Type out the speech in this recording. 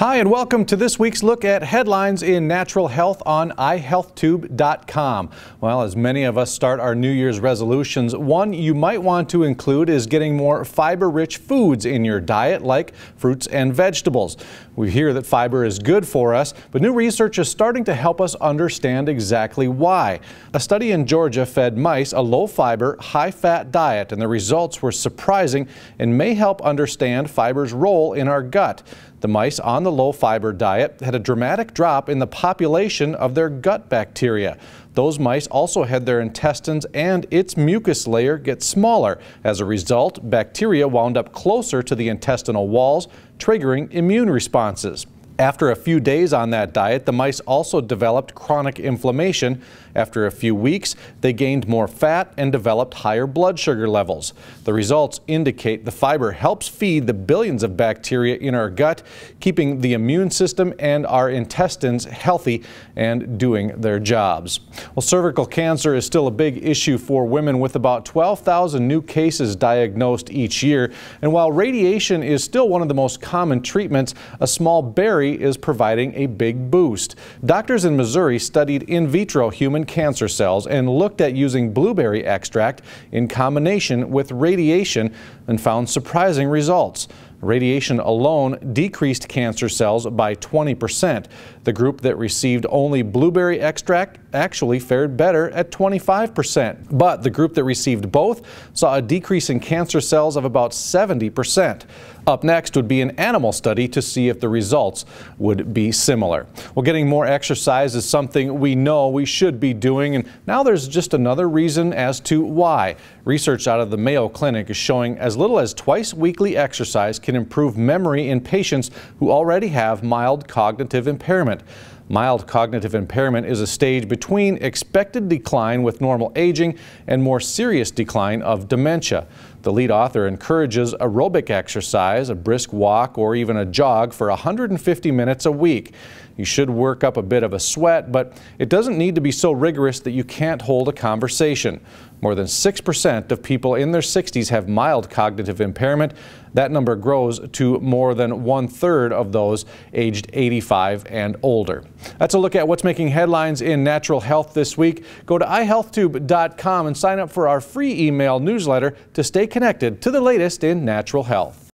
Hi, and welcome to this week's look at headlines in natural health on iHealthTube.com. Well, as many of us start our New Year's resolutions, one you might want to include is getting more fiber rich foods in your diet, like fruits and vegetables. We hear that fiber is good for us, but new research is starting to help us understand exactly why. A study in Georgia fed mice a low fiber, high fat diet, and the results were surprising and may help understand fiber's role in our gut. The mice on the low fiber diet had a dramatic drop in the population of their gut bacteria. Those mice also had their intestines and its mucus layer get smaller. As a result, bacteria wound up closer to the intestinal walls, triggering immune responses. After a few days on that diet, the mice also developed chronic inflammation. After a few weeks, they gained more fat and developed higher blood sugar levels. The results indicate the fiber helps feed the billions of bacteria in our gut, keeping the immune system and our intestines healthy and doing their jobs. Well, cervical cancer is still a big issue for women with about 12,000 new cases diagnosed each year. And while radiation is still one of the most common treatments, a small berry is providing a big boost. Doctors in Missouri studied in vitro human cancer cells and looked at using blueberry extract in combination with radiation and found surprising results. Radiation alone decreased cancer cells by 20%. The group that received only blueberry extract actually fared better at 25%. But the group that received both saw a decrease in cancer cells of about 70%. Up next would be an animal study to see if the results would be similar. Well, getting more exercise is something we know we should be doing, and now there's just another reason as to why. Research out of the Mayo Clinic is showing as little as twice weekly exercise can improve memory in patients who already have mild cognitive impairment. Mild cognitive impairment is a stage between expected decline with normal aging and more serious decline of dementia. The lead author encourages aerobic exercise, a brisk walk, or even a jog for 150 minutes a week. You should work up a bit of a sweat, but it doesn't need to be so rigorous that you can't hold a conversation. More than 6% of people in their 60s have mild cognitive impairment, that number grows to more than one third of those aged 85 and older. That's a look at what's making headlines in natural health this week. Go to iHealthTube.com and sign up for our free email newsletter to stay connected to the latest in natural health.